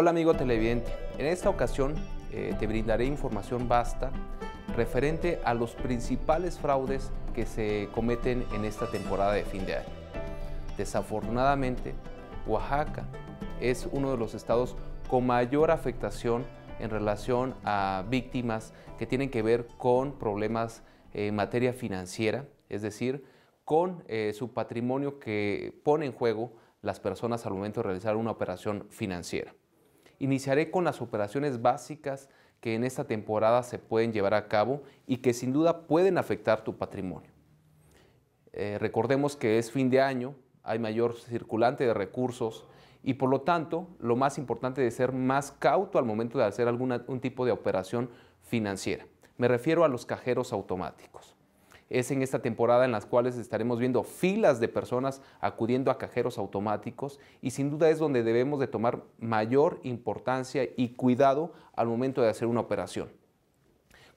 Hola amigo televidente, en esta ocasión eh, te brindaré información vasta referente a los principales fraudes que se cometen en esta temporada de fin de año. Desafortunadamente, Oaxaca es uno de los estados con mayor afectación en relación a víctimas que tienen que ver con problemas en materia financiera, es decir, con eh, su patrimonio que pone en juego las personas al momento de realizar una operación financiera. Iniciaré con las operaciones básicas que en esta temporada se pueden llevar a cabo y que sin duda pueden afectar tu patrimonio. Eh, recordemos que es fin de año, hay mayor circulante de recursos y por lo tanto lo más importante es ser más cauto al momento de hacer algún tipo de operación financiera. Me refiero a los cajeros automáticos es en esta temporada en las cuales estaremos viendo filas de personas acudiendo a cajeros automáticos y sin duda es donde debemos de tomar mayor importancia y cuidado al momento de hacer una operación.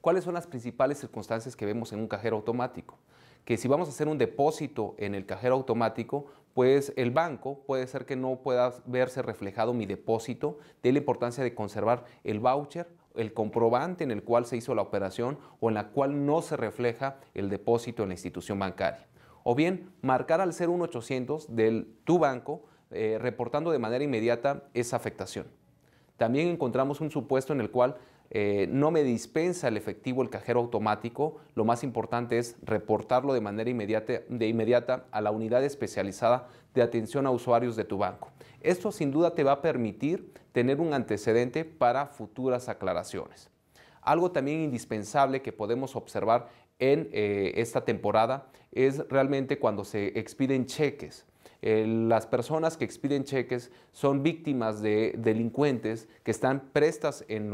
¿Cuáles son las principales circunstancias que vemos en un cajero automático? que si vamos a hacer un depósito en el cajero automático, pues el banco puede ser que no pueda verse reflejado mi depósito, de la importancia de conservar el voucher, el comprobante en el cual se hizo la operación o en la cual no se refleja el depósito en la institución bancaria. O bien marcar al 01800 de tu banco eh, reportando de manera inmediata esa afectación. También encontramos un supuesto en el cual eh, no me dispensa el efectivo el cajero automático, lo más importante es reportarlo de manera inmediata, de inmediata a la unidad especializada de atención a usuarios de tu banco. Esto sin duda te va a permitir tener un antecedente para futuras aclaraciones. Algo también indispensable que podemos observar en eh, esta temporada es realmente cuando se expiden cheques. Eh, las personas que expiden cheques son víctimas de delincuentes que están prestas en,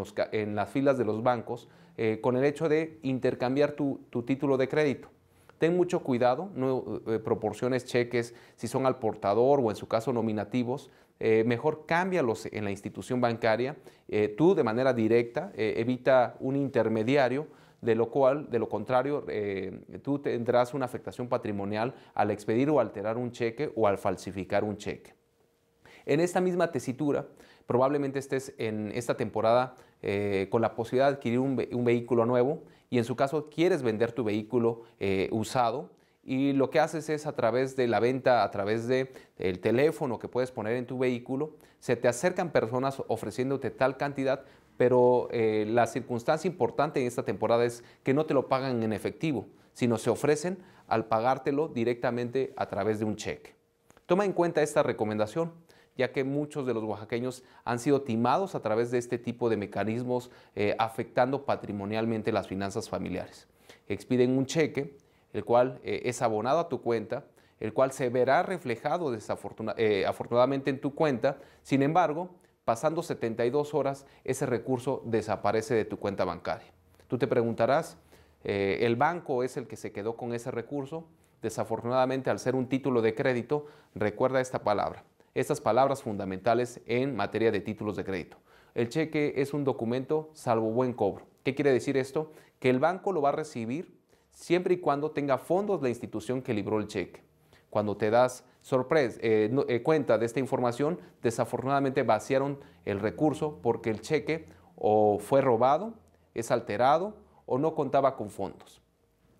las filas de los bancos eh, con el hecho de intercambiar tu título de crédito ten mucho cuidado, no eh, proporciones cheques si son al portador o en su caso nominativos. Eh, mejor cámbialos en la institución bancaria, eh, tú de manera directa, evita un intermediario, de lo cual, de lo contrario, tú tendrás una afectación patrimonial al expedir o alterar un cheque o al falsificar un cheque. En esta misma tesitura, probablemente estés en esta temporada eh, con la posibilidad de adquirir un, vehículo nuevo y en su caso quieres vender tu vehículo eh, usado y lo que haces es a través de la venta, a través del el teléfono que puedes poner en tu vehículo, se te acercan personas ofreciéndote tal cantidad, pero eh, la circunstancia importante en esta temporada es que no te lo pagan en efectivo, sino se ofrecen al pagártelo directamente a través de un cheque. Toma en cuenta esta recomendación ya que muchos de los oaxaqueños han sido timados a través de este tipo de mecanismos eh, afectando patrimonialmente las finanzas familiares. Expiden un cheque, el cual eh, es abonado a tu cuenta, el cual se verá reflejado eh, afortunadamente en tu cuenta, sin embargo, pasando 72 horas, ese recurso desaparece de tu cuenta bancaria. Tú te preguntarás, el banco es el que se quedó con ese recurso. Desafortunadamente, al ser un título de crédito, recuerda esta palabra, estas palabras fundamentales en materia de títulos de crédito. El cheque es un documento salvo buen cobro. ¿Qué quiere decir esto? Que el banco lo va a recibir siempre y cuando tenga fondos la institución que libró el cheque. Cuando te das sorpresa, eh, eh, cuenta de esta información, desafortunadamente vaciaron el recurso porque el cheque o fue robado, es alterado o no contaba con fondos.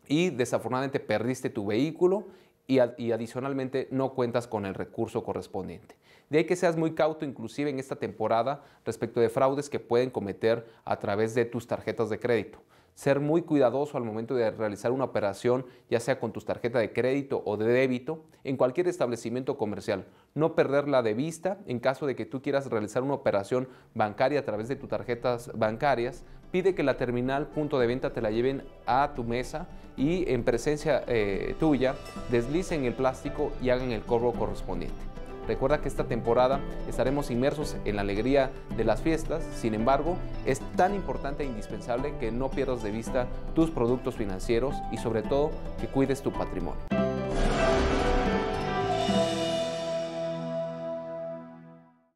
Y desafortunadamente perdiste tu vehículo y, adicionalmente no cuentas con el recurso correspondiente. De ahí que seas muy cauto inclusive en esta temporada respecto de fraudes que pueden cometer a través de tus tarjetas de crédito ser muy cuidadoso al momento de realizar una operación, ya sea con tus tarjetas de crédito o de débito, en cualquier establecimiento comercial. No perderla de vista en caso de que tú quieras realizar una operación bancaria a través de tus tarjetas bancarias. Pide que la terminal punto de venta te la lleven a tu mesa y en presencia eh, tuya deslicen el plástico y hagan el cobro correspondiente. Recuerda que esta temporada estaremos inmersos en la alegría de las fiestas, sin embargo, es tan importante e indispensable que no pierdas de vista tus productos financieros y sobre todo que cuides tu patrimonio.